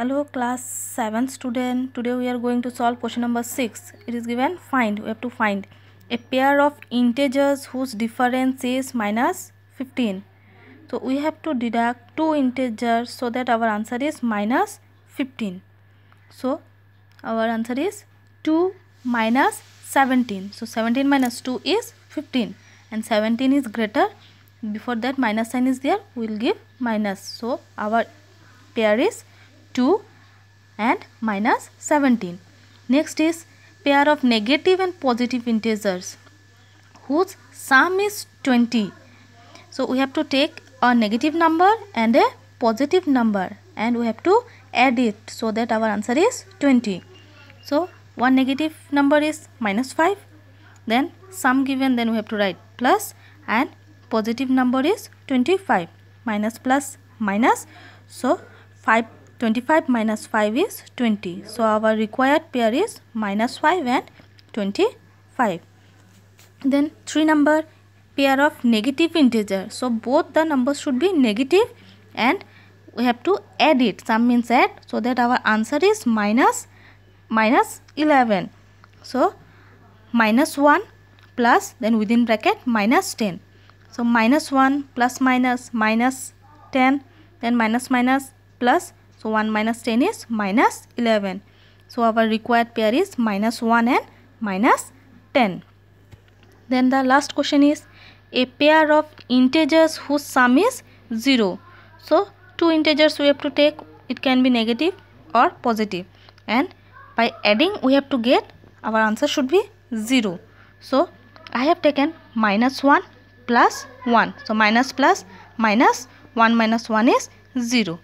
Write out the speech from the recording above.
hello class 7 student today we are going to solve question number 6 it is given find we have to find a pair of integers whose difference is minus 15 so we have to deduct two integers so that our answer is minus 15 so our answer is 2 minus 17 so 17 minus 2 is 15 and 17 is greater before that minus sign is there we will give minus so our pair is 2 and minus 17. Next is pair of negative and positive integers whose sum is 20. So we have to take a negative number and a positive number and we have to add it so that our answer is 20. So one negative number is minus 5 then sum given then we have to write plus and positive number is 25 minus plus minus so 5 25 minus 5 is 20. So our required pair is minus 5 and 25. Then 3 number pair of negative integer. So both the numbers should be negative and we have to add it. Sum means add so that our answer is minus minus 11. So minus 1 plus then within bracket minus 10. So minus 1 plus minus minus 10 then minus minus plus so 1 minus 10 is minus 11. So our required pair is minus 1 and minus 10. Then the last question is a pair of integers whose sum is 0. So two integers we have to take it can be negative or positive and by adding we have to get our answer should be 0. So I have taken minus 1 plus 1. So minus plus minus 1 minus 1 is 0.